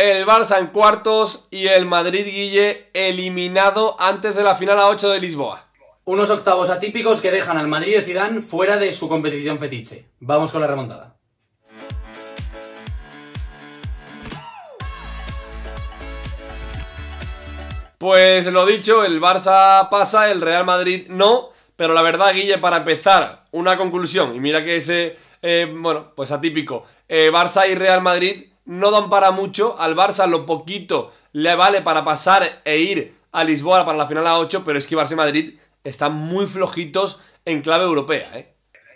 el Barça en cuartos y el Madrid Guille eliminado antes de la final a 8 de Lisboa. Unos octavos atípicos que dejan al Madrid de Zidane fuera de su competición fetiche. Vamos con la remontada. Pues lo dicho, el Barça pasa, el Real Madrid no, pero la verdad, Guille, para empezar, una conclusión, y mira que ese, eh, bueno, pues atípico, eh, Barça y Real Madrid no dan para mucho. Al Barça lo poquito le vale para pasar e ir a Lisboa para la final a 8, pero es que Barça y Madrid están muy flojitos en clave europea. ¿eh?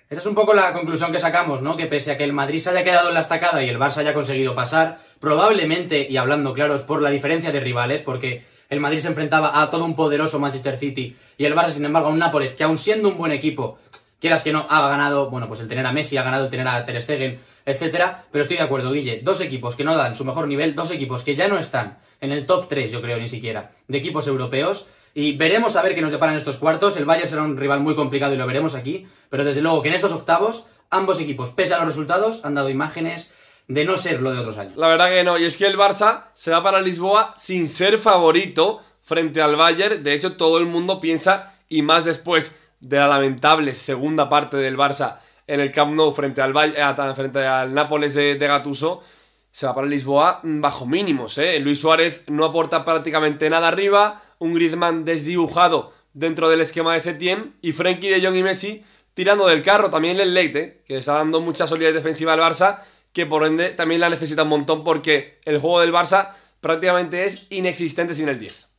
Esa es un poco la conclusión que sacamos, ¿no? Que pese a que el Madrid se haya quedado en la estacada y el Barça haya conseguido pasar, probablemente, y hablando claros, por la diferencia de rivales, porque el Madrid se enfrentaba a todo un poderoso Manchester City y el Barça, sin embargo, a un Nápoles que, aún siendo un buen equipo, quieras que no, ha ganado, bueno, pues el tener a Messi, ha ganado el tener a Ter Stegen, etcétera, pero estoy de acuerdo, Guille, dos equipos que no dan su mejor nivel, dos equipos que ya no están en el top 3, yo creo, ni siquiera, de equipos europeos, y veremos a ver qué nos deparan estos cuartos, el Bayern será un rival muy complicado y lo veremos aquí, pero desde luego que en estos octavos, ambos equipos, pese a los resultados, han dado imágenes de no ser lo de otros años. La verdad que no, y es que el Barça se va para Lisboa sin ser favorito frente al Bayern, de hecho todo el mundo piensa, y más después de la lamentable segunda parte del Barça en el Camp Nou frente al, eh, frente al Nápoles de, Gattuso, Gatuso, se va para Lisboa mm, bajo mínimos. ¿eh? Luis Suárez no aporta prácticamente nada arriba, un Griezmann desdibujado dentro del esquema de Setién y Frenkie de Jong y Messi tirando del carro también el Leite, que está dando mucha solidez defensiva al Barça, que por ende también la necesita un montón porque el juego del Barça prácticamente es inexistente sin el 10.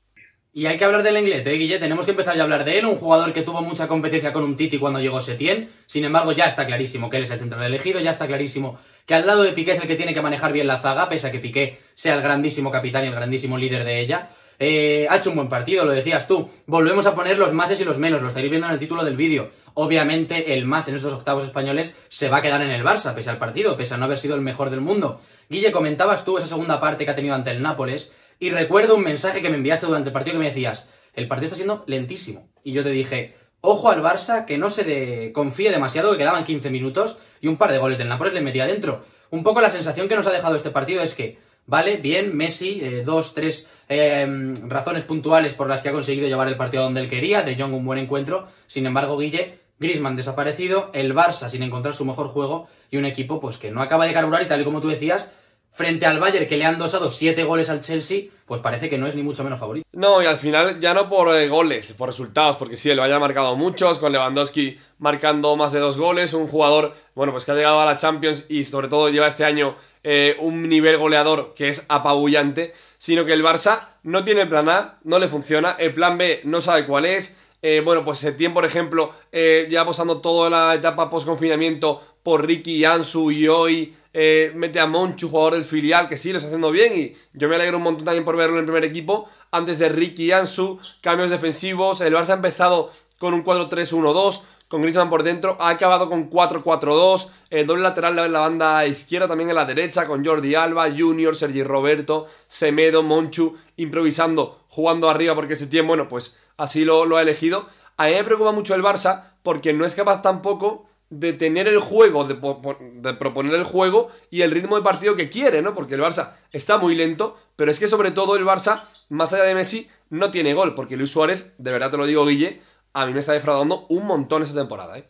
Y hay que hablar del inglés, ¿eh, Guille? Tenemos que empezar ya a hablar de él, un jugador que tuvo mucha competencia con un Titi cuando llegó Setién, sin embargo ya está clarísimo que él es el central elegido, ya está clarísimo que al lado de Piqué es el que tiene que manejar bien la zaga, pese a que Piqué sea el grandísimo capitán y el grandísimo líder de ella. Eh, ha hecho un buen partido, lo decías tú. Volvemos a poner los máses y los menos, lo estaréis viendo en el título del vídeo. Obviamente el más en estos octavos españoles se va a quedar en el Barça, pese al partido, pese a no haber sido el mejor del mundo. Guille, comentabas tú esa segunda parte que ha tenido ante el Nápoles, y recuerdo un mensaje que me enviaste durante el partido que me decías, el partido está siendo lentísimo. Y yo te dije, ojo al Barça, que no se de... confíe demasiado, que quedaban 15 minutos y un par de goles del Napoles le metía dentro. Un poco la sensación que nos ha dejado este partido es que, vale, bien, Messi, eh, dos, tres em, razones puntuales por las que ha conseguido llevar el partido donde él quería, de Jong un buen encuentro, sin embargo, Guille, Griezmann desaparecido, el Barça sin encontrar su mejor juego y un equipo pues que no acaba de carburar y tal y como tú decías, frente al Bayern que le han dosado siete goles al Chelsea, pues parece que no es ni mucho menos favorito. No, y al final ya no por eh, goles, por resultados, porque sí, el Bayern ha marcado muchos, con Lewandowski marcando más de dos goles, un jugador, bueno, pues que ha llegado a la Champions y sobre todo lleva este año eh, un nivel goleador que es apabullante, sino que el Barça no tiene plan A, no le funciona, el plan B no sabe cuál es, eh, bueno, pues Setién, por ejemplo, eh, ya pasando toda la etapa post-confinamiento por Ricky Ansu y hoy eh, mete a Monchu, jugador del filial, que sí, lo está haciendo bien y yo me alegro un montón también por verlo en el primer equipo. Antes de Ricky Yansu. cambios defensivos, el Barça ha empezado con un 4-3-1-2, con Griezmann por dentro, ha acabado con 4-4-2, el doble lateral en la banda izquierda, también en la derecha, con Jordi Alba, Junior, Sergi Roberto, Semedo, Monchu, improvisando, jugando arriba porque ese tiempo, bueno, pues así lo, lo ha elegido. A mí me preocupa mucho el Barça porque no es capaz tampoco de tener el juego, de, proponer el juego y el ritmo de partido que quiere, ¿no? Porque el Barça está muy lento, pero es que sobre todo el Barça, más allá de Messi, no tiene gol, porque Luis Suárez, de verdad te lo digo, Guille, a mí me está defraudando un montón esa temporada, ¿eh?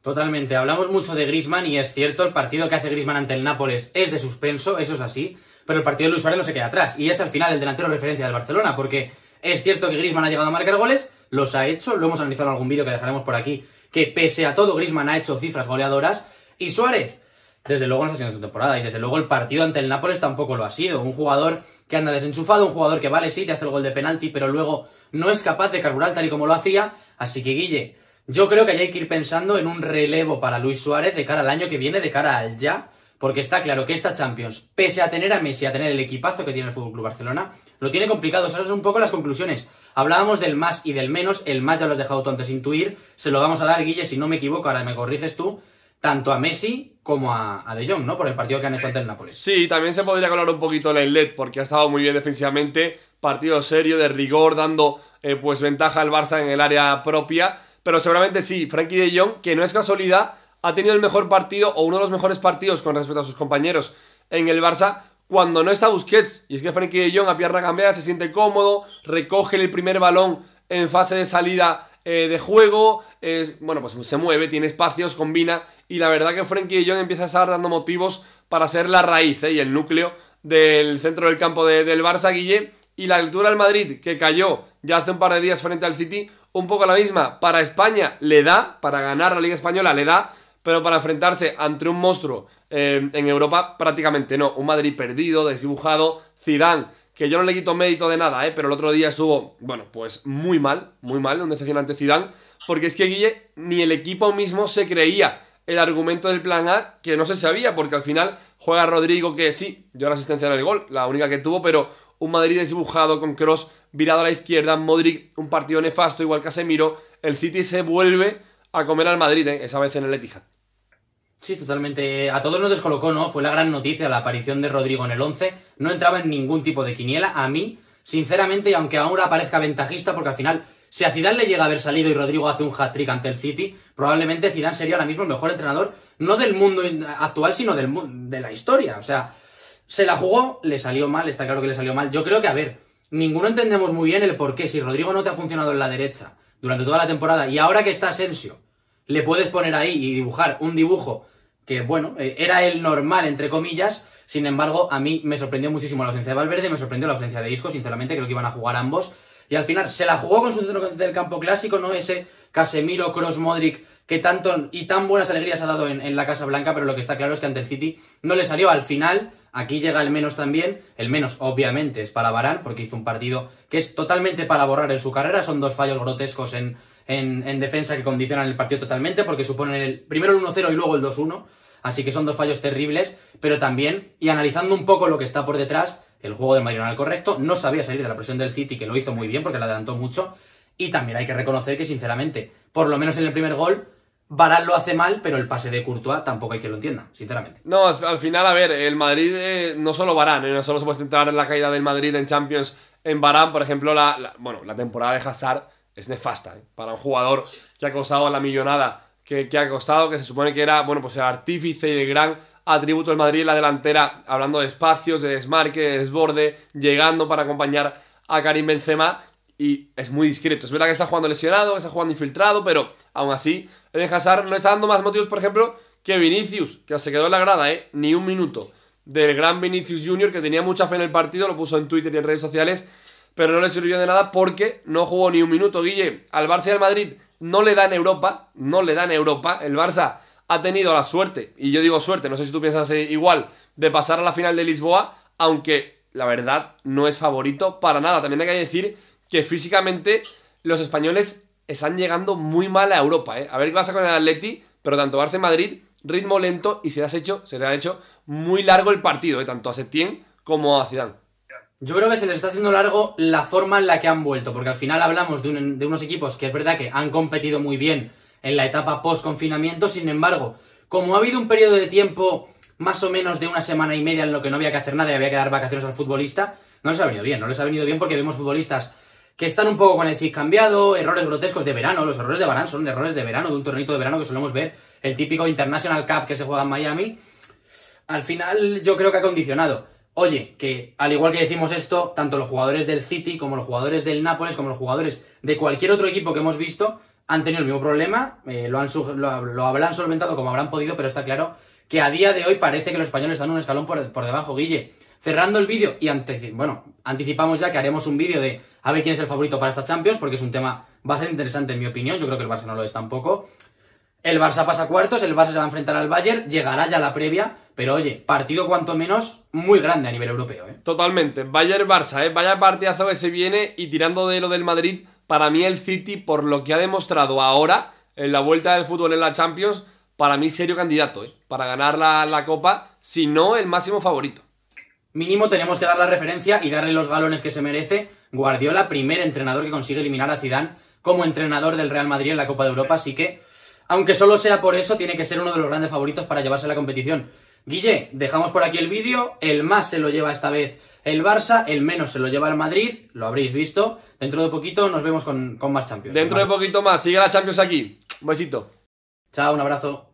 Totalmente, hablamos mucho de Grisman y es cierto, el partido que hace Grisman ante el Nápoles es de suspenso, eso es así, pero el partido de Luis Suárez no se queda atrás y es al final el delantero referencia del Barcelona, porque es cierto que Grisman ha llegado a marcar goles, los ha hecho, lo hemos analizado en algún vídeo que dejaremos por aquí que pese a todo Grisman ha hecho cifras goleadoras y Suárez, desde luego no está siendo su temporada y desde luego el partido ante el Nápoles tampoco lo ha sido. Un jugador que anda desenchufado, un jugador que vale, sí, te hace el gol de penalti, pero luego no es capaz de carburar tal y como lo hacía. Así que Guille, yo creo que hay que ir pensando en un relevo para Luis Suárez de cara al año que viene, de cara al ya, porque está claro que esta Champions, pese a tener a Messi, a tener el equipazo que tiene el FC Barcelona, lo tiene complicado, esas son un poco las conclusiones. Hablábamos del más y del menos, el más ya lo has dejado tú antes intuir, se lo vamos a dar, Guille, si no me equivoco, ahora me corriges tú, tanto a Messi como a, De Jong, ¿no? Por el partido que han hecho ante el Nápoles. Sí, también se podría colar un poquito la Inlet, porque ha estado muy bien defensivamente, partido serio, de rigor, dando eh, pues ventaja al Barça en el área propia, pero seguramente sí, Frankie De Jong, que no es casualidad, ha tenido el mejor partido o uno de los mejores partidos con respecto a sus compañeros en el Barça, cuando no está Busquets. Y es que Frenkie de Jong a pierna cambiada se siente cómodo, recoge el primer balón en fase de salida eh, de juego, es bueno, pues se mueve, tiene espacios, combina, y la verdad que Frenkie de Jong empieza a estar dando motivos para ser la raíz eh, y el núcleo del centro del campo del Barça, Guille, y la altura del Madrid, que cayó ya hace un par de días frente al City, un poco la misma, para España le da, para ganar la Liga Española le da, pero para enfrentarse ante un monstruo eh, en Europa prácticamente no. Un Madrid perdido, desdibujado. Zidane, que yo no le quito mérito de nada, ¿eh? pero el otro día estuvo, bueno, pues muy mal, muy mal, un decepcionante Zidane. Porque es que Guille, ni el equipo mismo se creía el argumento del plan A que no se sabía, porque al final juega Rodrigo que sí, dio la asistencia del el gol, la única que tuvo, pero un Madrid desdibujado con Cross virado a la izquierda, Modric un partido nefasto igual que Casemiro, el City se vuelve a comer al Madrid eh, esa vez en el Etihad. Sí, totalmente. A todos nos descolocó, ¿no? Fue la gran noticia la aparición de Rodrigo en el 11. No entraba en ningún tipo de quiniela. A mí, sinceramente, y aunque ahora parezca ventajista, porque al final, si a Zidane le llega a haber salido y Rodrigo hace un hat-trick ante el City, probablemente Zidane sería ahora mismo el mejor entrenador, no del mundo actual, sino del de la historia. O sea, se la jugó, le salió mal, está claro que le salió mal. Yo creo que, a ver, ninguno entendemos muy bien el por qué. Si Rodrigo no te ha funcionado en la derecha durante toda la temporada y ahora que está Asensio, le puedes poner ahí y dibujar un dibujo que bueno, eh, era el normal, entre comillas. Sin embargo, a mí me sorprendió muchísimo la ausencia de Valverde, me sorprendió la ausencia de Isco, sinceramente, creo que iban a jugar ambos. Y al final se la jugó con su centro del campo clásico, ¿no? Ese Casemiro, Cross, Modric, que tanto y tan buenas alegrías ha dado en, la Casa Blanca, pero lo que está claro es que ante el City no le salió. Al final, aquí llega el menos también. El menos, obviamente, es para Barán, porque hizo un partido que es totalmente para borrar en su carrera. Son dos fallos grotescos en en, defensa que condicionan el partido totalmente, porque suponen el, primero el 1-0 y luego el 2-1. Así que son dos fallos terribles, pero también, y analizando un poco lo que está por detrás, el juego del Madrid al correcto, no sabía salir de la presión del City, que lo hizo muy bien porque la adelantó mucho, y también hay que reconocer que, sinceramente, por lo menos en el primer gol, Barán lo hace mal, pero el pase de Courtois tampoco hay que lo entienda, sinceramente. No, al final, a ver, el Madrid, eh, no solo Barán, no solo se puede centrar en la caída del Madrid en Champions en Barán, por ejemplo, la, bueno, la temporada de Hazard es nefasta ¿eh? para un jugador que ha costado la millonada que, ha costado, que se supone que era, bueno, pues el artífice y el gran atributo del Madrid en la delantera, hablando de espacios, de desmarque, de desborde, llegando para acompañar a Karim Benzema y es muy discreto. Es verdad que está jugando lesionado, que está jugando infiltrado, pero aún así, Eden Hazard no está dando más motivos, por ejemplo, que Vinicius, que se quedó en la grada, ¿eh? Ni un minuto. Del gran Vinicius Junior, que tenía mucha fe en el partido, lo puso en Twitter y en redes sociales, pero no le sirvió de nada porque no jugó ni un minuto, Guille. Al Barça y al Madrid no le dan Europa, no le dan Europa. El Barça ha tenido la suerte, y yo digo suerte, no sé si tú piensas igual, de pasar a la final de Lisboa, aunque la verdad no es favorito para nada. También hay que decir que físicamente los españoles están llegando muy mal a Europa. ¿eh? A ver qué pasa con el Atleti, pero tanto Barça y Madrid, ritmo lento y se le, hecho, se le ha hecho muy largo el partido, ¿eh? tanto a Setién como a Zidane. Yo creo que se les está haciendo largo la forma en la que han vuelto, porque al final hablamos de, unos equipos que es verdad que han competido muy bien en la etapa post-confinamiento, sin embargo, como ha habido un periodo de tiempo más o menos de una semana y media en lo que no había que hacer nada y había que dar vacaciones al futbolista, no les ha venido bien, no les ha venido bien porque vemos futbolistas que están un poco con el chip cambiado, errores grotescos de verano, los errores de verano son errores de verano, de un torneito de verano que solemos ver, el típico International Cup que se juega en Miami, al final yo creo que ha condicionado. Oye, que al igual que decimos esto, tanto los jugadores del City como los jugadores del Nápoles, como los jugadores de cualquier otro equipo que hemos visto, han tenido el mismo problema, eh, lo, han lo, habrán solventado como habrán podido, pero está claro que a día de hoy parece que los españoles están un escalón por, por debajo, Guille. Cerrando el vídeo y bueno, anticipamos ya que haremos un vídeo de a ver quién es el favorito para esta Champions, porque es un tema bastante interesante en mi opinión, yo creo que el Barça no lo es tampoco. El Barça pasa cuartos, el Barça se va a enfrentar al Bayern, llegará ya la previa, pero oye, partido cuanto menos muy grande a nivel europeo, ¿eh? Totalmente. Bayern Barça, ¿eh? Vaya partidazo que se viene y tirando de lo del Madrid, para mí el City, por lo que ha demostrado ahora en la vuelta del fútbol en la Champions, para mí serio candidato, ¿eh? Para ganar la, Copa, si no el máximo favorito. Mínimo tenemos que dar la referencia y darle los galones que se merece. Guardiola, primer entrenador que consigue eliminar a Zidane como entrenador del Real Madrid en la Copa de Europa, así que, aunque solo sea por eso, tiene que ser uno de los grandes favoritos para llevarse a la competición. Guille, dejamos por aquí el vídeo, el más se lo lleva esta vez el Barça, el menos se lo lleva el Madrid, lo habréis visto, dentro de poquito nos vemos con, más Champions. Dentro de poquito más, sigue la Champions aquí, un besito. Chao, un abrazo.